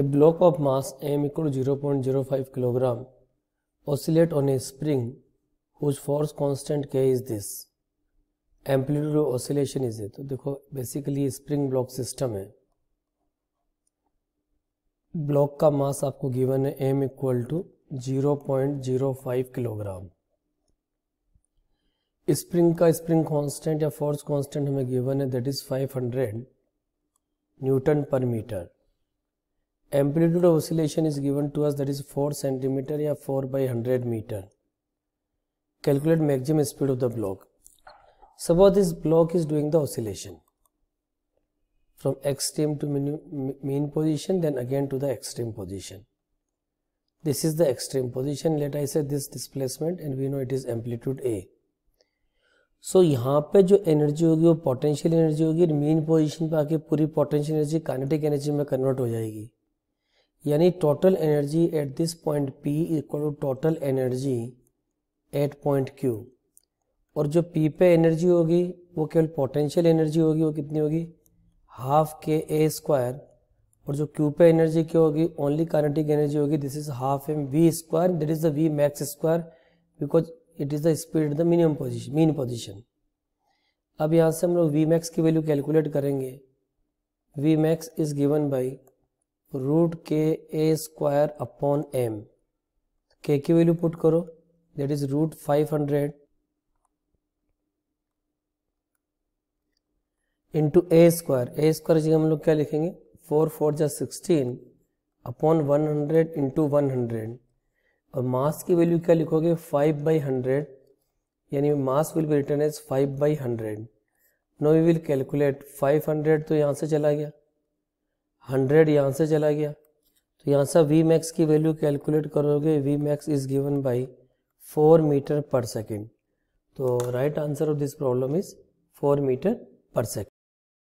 A block of mass m equal to 0.05 kg oscillate on a spring whose force constant k is this. Amplitude of oscillation is it. तो देखो basically spring block system है Block का mass आपको given है m equal to 0.05 kilogram spring का spring constant या force constant हमें given है that is 500 newton per metre amplitude of oscillation is given to us that is 4 centimeter या 4 by 100 meter. Calculate maximum speed of the block. Suppose this block is doing the oscillation from extreme to mean position then again to the extreme position. This is the extreme position let I say this displacement and we know it is amplitude A. So so, यहाँ पे जो energy होगी वो potential energy होगी mean position पे आके पूरी potential energy kinetic energy में कन्वर्ट हो जाएगी यानी total energy at this point P equal to total energy at point Q और जो पी पे एनर्जी होगी वो केवल पोटेंशियल एनर्जी होगी वो कितनी होगी हाफ के ए स्क्वायर और जो क्यू पे एनर्जी क्या होगी ओनली कारंटिक एनर्जी होगी this is half M V square that is the V max square because it is the speed the minimum position mean position अब यहाँ से हम लोग वी मैक्स की वैल्यू कैलकुलेट करेंगे V max is given by root K A square upon M K की value put करो that is root five hundred into A square A square जगह हम लोग क्या लिखेंगे फोर फोर जा sixteen upon one hundred into one hundred और mass की वैल्यू क्या लिखोगे फाइव बाई हंड्रेड यानी mass will be written as five by hundred now we will calculate five hundred तो यहाँ से चला गया हंड्रेड यहाँ से चला गया तो यहाँ से वी मैक्स की वैल्यू कैलकुलेट करोगे V max is given by four metre per second तो right answer of this problem is four metre per second